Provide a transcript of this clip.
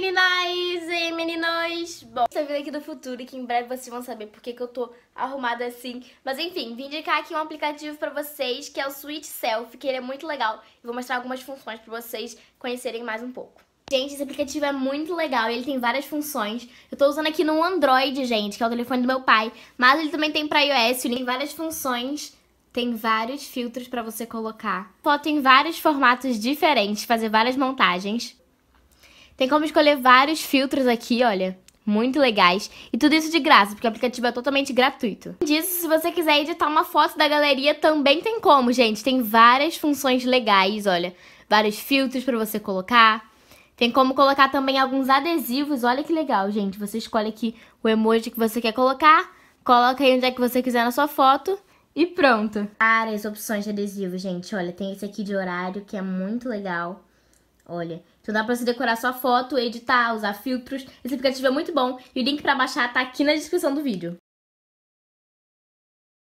meninas e meninos! Bom, estou vindo aqui do futuro e que em breve vocês vão saber por que, que eu tô arrumada assim. Mas enfim, vim indicar aqui um aplicativo pra vocês que é o Sweet Self, que ele é muito legal. E vou mostrar algumas funções pra vocês conhecerem mais um pouco. Gente, esse aplicativo é muito legal, ele tem várias funções. Eu tô usando aqui no Android, gente, que é o telefone do meu pai. Mas ele também tem pra iOS, ele tem várias funções. Tem vários filtros pra você colocar. Foto em vários formatos diferentes, fazer várias montagens. Tem como escolher vários filtros aqui, olha muito legais. E tudo isso de graça, porque o aplicativo é totalmente gratuito. Além disso, se você quiser editar uma foto da galeria, também tem como, gente. Tem várias funções legais, olha. Vários filtros para você colocar. Tem como colocar também alguns adesivos. Olha que legal, gente. Você escolhe aqui o emoji que você quer colocar. Coloca aí onde é que você quiser na sua foto. E pronto. Várias opções de adesivo, gente. Olha, tem esse aqui de horário, que é muito legal. Olha, então dá pra você decorar sua foto, editar, usar filtros. Esse aplicativo é muito bom e o link pra baixar tá aqui na descrição do vídeo.